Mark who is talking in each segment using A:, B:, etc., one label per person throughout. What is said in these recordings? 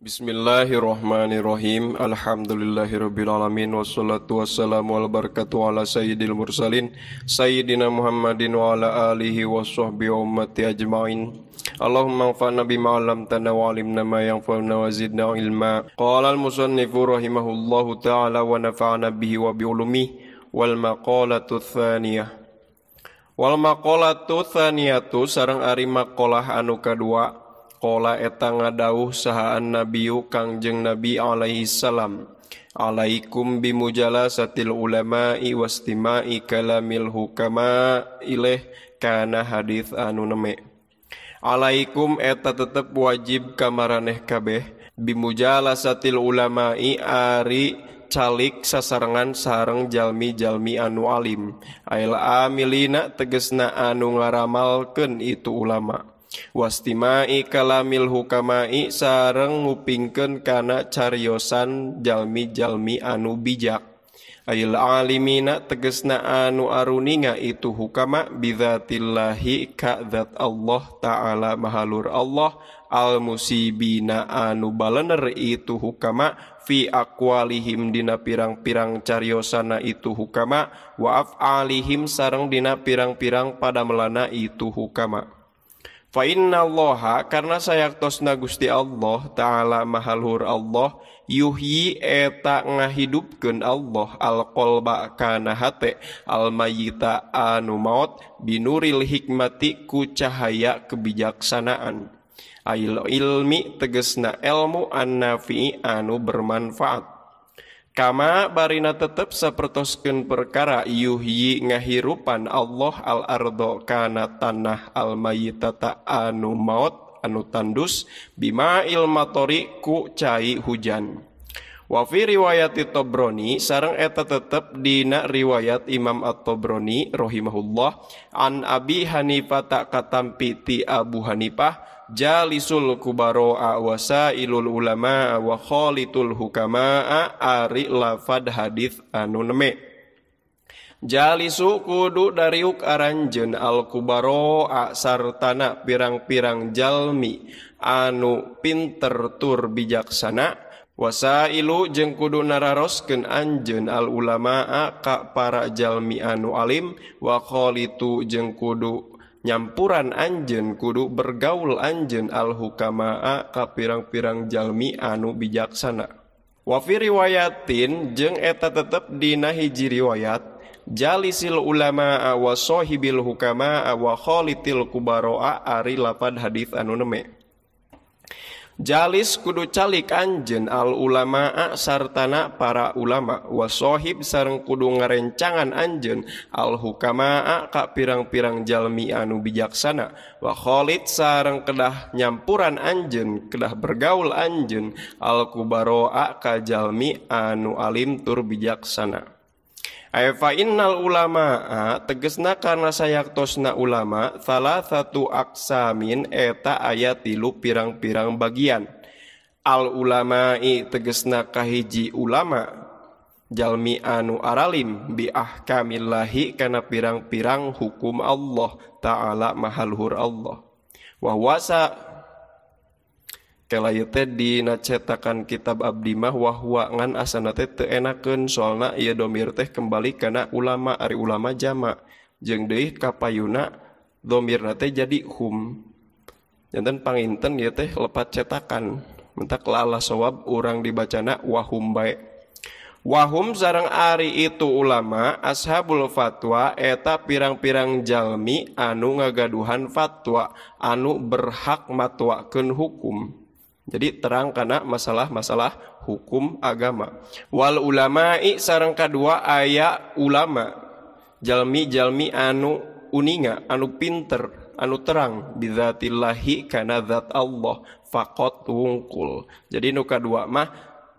A: Bismillahirrahmanirrahim. Alhamdulillahirrabbilalamin. Wassalatu wassalamu ala barakatuh ala sayyidil mursalin. Sayyidina Muhammadin wa ala alihi wa sahbihi ummati ajma'in. Allahumma anfa'na bima 'allamtana wa 'allimna ma yanfa'una wa zidna ilma. Qala al-musannifu rahimahullahu ta'ala wa nafa'na bihi wa bi ulumihi wal maqalatu tsaniyah. Wal maqalatu tsaniyatu sareng ari maqalah anu kadua pola etang dahuh sahan nabiu kangjeng nabi oih Islam. Alaikum bimujalah sattil ulama i wasstima ikkala milhukama illehkana hadits anu nemek. Alaikum eta tetap wajib kamareh kabeh bimujalah sattil ulama i ari calik sasangan sareng jalmi jalmi anualilim. A aami na teges na anu ngaramalken itu ulama. Wastima ikalalamil hukama sareng ngupingken kana cariyosan jalmi jalmi anu bijak Ayil amina na teges na anuaruni nga itu hukamak bidatillahi kazat Allah ta'ala maur Allah Al muiibi na anu balener itu hukamak fi akualihim dina pirang-pirang cariyosana itu hukamak waaf Alihim sareng dina pirang-pirang pada meana itu hukamak. q Fain Allahha karena saytos nagusti Allah ta'ala maur Allah Yuhi eta ngahidup ke Allah alqolbakanaate Alyita anu maut binuril hikmati ku chaya kebijaksanaan A ilmi teges na elmu annafi anu bermanfaat. Kama barina tetep sapertoskeun perkara yuhyi ngahirupan Allah al ardo kana tanah al mayitata anu maut anu tandus bima ilmatori ku cai hujan. Wafi riwayati Tobroni sarang eta tetep dina riwayat Imam At-Tobroni rohimahullah an Abi Hanifah tak katampi ti Abu Hanifah Jalisulkuo awasa ilul ulama wahollitulhukama ari lafad hadith anume Jaliu kudu dari yukaranjen Alkubaro a sar tanak pirang-pirangjalmi anu pintertur bijaksana wasai ilu jeungng kudu nararosken Anjenun Al-ulama akak para Jami anu Alilim wahol itu jeng kudu Nyampuuran anjen kudu bergaul anjen al-hukamaa ka pirang-pirang Jami anu bijaksana. Wafirriwayatn jeung eta tetapdinahi jiriwayat Jalisil ulama awashohibilhukama a wahollitil kubaoa ari lapat hadith anu nemek. étant Jalis kudu calik Anjen Al-ulamaak sartana para ulama Wasohib sareng kudu ngencangan anjen Alhukamaakkak pirang-pirang jalmi anu bijaksana Wahholid sareng kedah nyampuran anjen kedah bergaul anjen Al-kubaroak kajalmi anu Alilim tur bijaaksana. Ay fa innal ulama tegesna karena sayaktosna ulama salah satu aksamin eta ayat tilu pirang-pirang bagian. Al ulama'i tegesna kahiji ulama jalmi anu aralim bi ahkamillahi karena pirang-pirang hukum Allah taala mahaluhur Allah wa frowndinacetakan kitab Abdimah wahangan asana te enaken Solna ia domir teh kembali karena ulama ari ulama jama jeng deih kapay Yuuna domirnate jadi humjannten paninten teh lepat cetakan mintaklahlah sowab orang dibacanawahum baik Wahum sarang Ari itu ulama ashabul fatwa eta pirang-pirangjalmi anu ngagaduhan fatwa anu berhakmattuaken hukum. Jadi terang karena masalah-masalah hukum agama. Wal ulama'i sarang kedua ayat ulama. Jalmi-jalmi anu uninga, anu pinter, anu terang. Bidzatillahi karena zat Allah. Fakot wungkul. Jadi nuka dua mah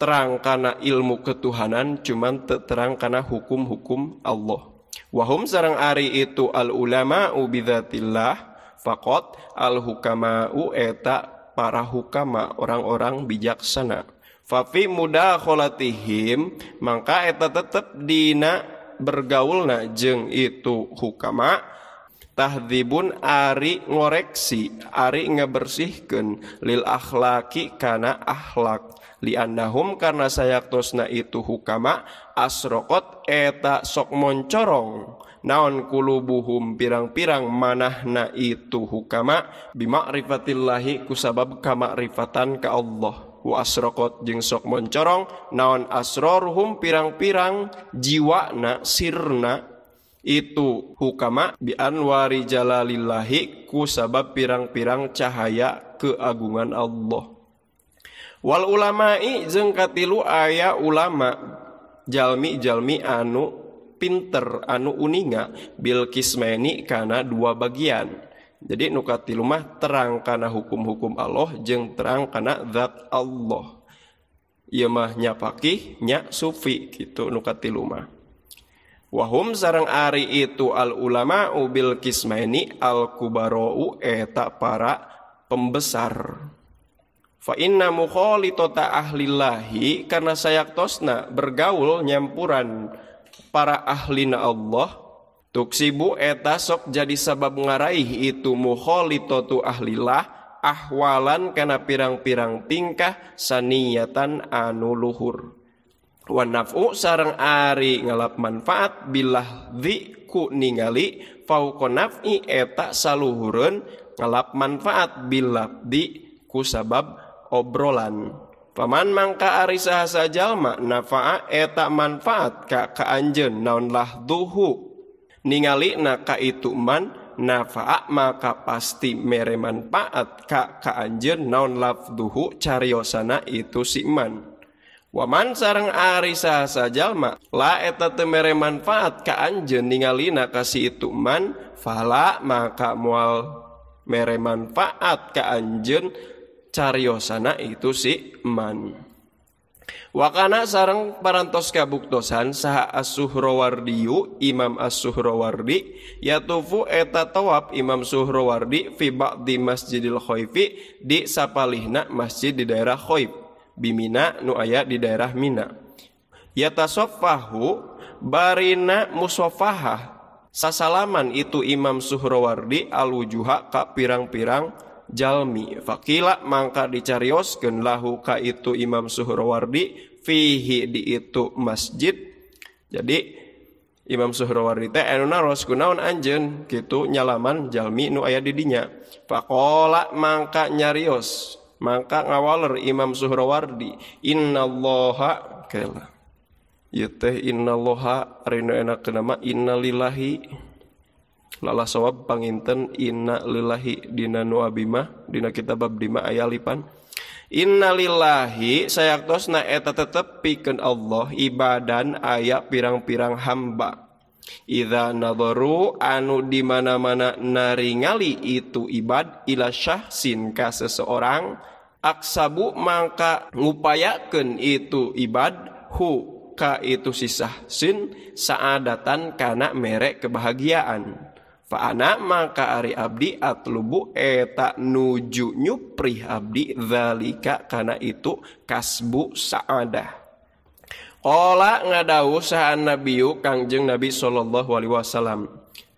A: terang karena ilmu ketuhanan cuman terang karena hukum-hukum Allah. Wahum sarang ari itu al ulama bidatillah fakot al hukamau eta para hukama orang-orang bijaksana fafi muda kholatihim maka eta tetep dina bergaul jeng itu hukama tahdibun ari ngoreksi ari ngebersihkan lil akhlaki karena akhlak andahum karena sayaktosna itu hukama asrokot eta sok moncorong tinggal naon kulu buhum pirang-pirang manahna itu hukama Bimak rifatillahi ku sabab kammakrifatan ke Allah wa asrokot je sok moncorong naon asrohum pirang-pirang jiwa nairna itu hukama biwarijalalillahi ku sabab pirang-pirang cahaya keagungan Allahwal ulamai jengngkaatilu aya ulamajalmijalmi anu pinter anu uninga bil kismeni karena dua bagian jadi nukati lumah terang karena hukum-hukum Allah jeng terang karena zat Allah ia mah nyapaki pakih sufi gitu nukati lumah. wahum sarang ari itu al ulama ubil kismeni al kubarou eta para pembesar Fa inna ahli lahi karena tosna bergaul nyampuran para ahlina Allah tuksibu eta sok jadi sabab ngaraih itu mukhalitotu ahlilah ahwalan kana pirang-pirang tingkah saniyatan anu luhur wa naf'u sareng ari ngalap manfaat bilah dzi ku ningali fauqa naf'i eta saluhureun ngalap manfaat di ku sabab obrolan Paman mangka arisa sahasa jalma nafa'a eta eh, manfaat ka ka anjeun naonlah duhu. Ningali na itu man nafa'a maka pasti mere manfaat ka ka anjeun duhu duhu cariosana itu si man. Waman sarang arisa sahasa jalma la eta teu mere manfaat ka anjeun ningali ka si itu man fala maka mual mere manfaat ka anjeun cariosana itu si man. Wakana sarang parantos kabuktosan saha as Imam asuhrowardi yatufu eta tawab Imam Suhrowardi fi di Masjidil khoyfi di sapalihna masjid di daerah khoyf bimina nu aya di daerah Mina. yatasofahu barina musofahah sasalaman itu Imam Suhrowardi alwujuha ka pirang-pirang jalmi fakila mangka dicarios lahu ka itu Imam Suhrawardi fihi di itu masjid jadi Imam Suhrawardi teh anu naros kunaon anjeun kitu nyalaman jalmi nu aya di dinya faqala mangka nyarios mangka ngawaler Imam Suhrawardi innallaha kela ieu teh innallaha rinu enak nama innalillahi lala sawab panginten inna lillahi dina nu abimah dina kitab bab dima aya lipan Inna lillahi sayaktosna eta tetep pikeun Allah ibadan aya pirang-pirang hamba Idza nadharu anu dimana mana naringali itu ibad ila syahsin ka seseorang aksabu mangka ngupayakeun itu ibad hu ka itu sisah sin saadatan kana merek kebahagiaan Pak anak maka Ari Abdi atlubuk eta nujunyuk pri Abdi zalika karena itu kasbu saada ola ngada saaan nabiyu kangjeng Nabi Shallallahu Alaihi Wasallam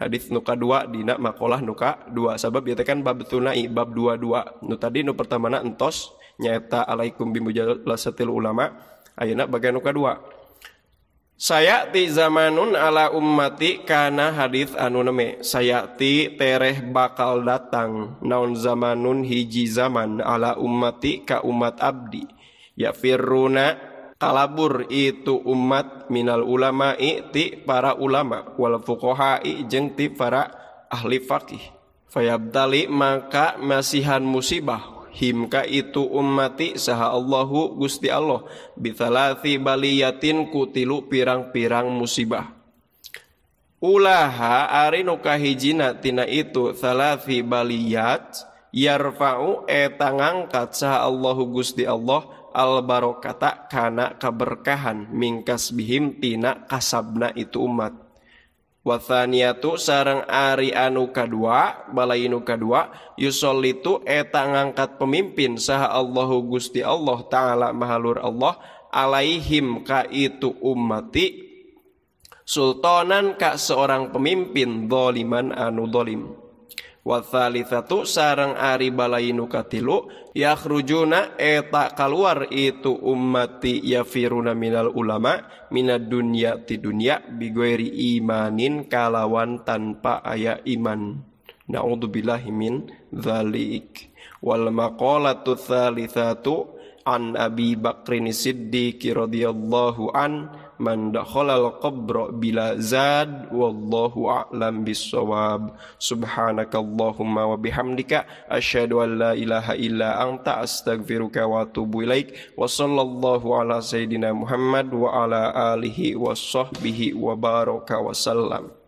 A: hadits nuka 2dina malah nuka dua sabab ya kan bab na ibab 22 tadi nu pertama entos nyata alaikumumbijalahtil ulama aak bagian nuka 2 Saya ti zamanun ala ummati kana hadith anu neme. ti tereh bakal datang naun zamanun hiji zaman ala ummati ka umat abdi. Ya firruna kalabur itu umat minal ulama ti para ulama wal fuqaha'i jeng ti para ahli fakih. Fayabdali maka masihan musibah himka itu ummati saha Allahu Gusti Allah bitalati baliyatin kutilu pirang-pirang musibah ulaha ari nu kahijina tina itu salasi baliyat yarfa'u eta ngangkat saha Allahu Gusti Allah al barokata kana kaberkahan mingkas bihim tina kasabna itu umat Wataniatu sarang Ari anu kadua balainu kadua itu etang angkat pemimpin saha Allahu Gusti Allah taala mahalur Allah alaihim ka itu ummati sultanan ka seorang pemimpin doliman anu dolim Wathalithatu sarang ari balainuka tilu yakhrujuna eta keluar itu ummati yafiruna minal ulama minad dunya ti dunya bigweri imanin kalawan tanpa ayah iman naudzubillahi min dzalik wal maqalatu thalithatu an abi bakrin siddiq radhiyallahu an man dakhalal qabra bila zad wallahu a'lam bissawab subhanakallahumma wa bihamdika asyhadu an la ilaha illa anta astaghfiruka wa atubu ilaik wa sallallahu ala sayyidina Muhammad wa ala alihi wa sahbihi wa baraka wa sallam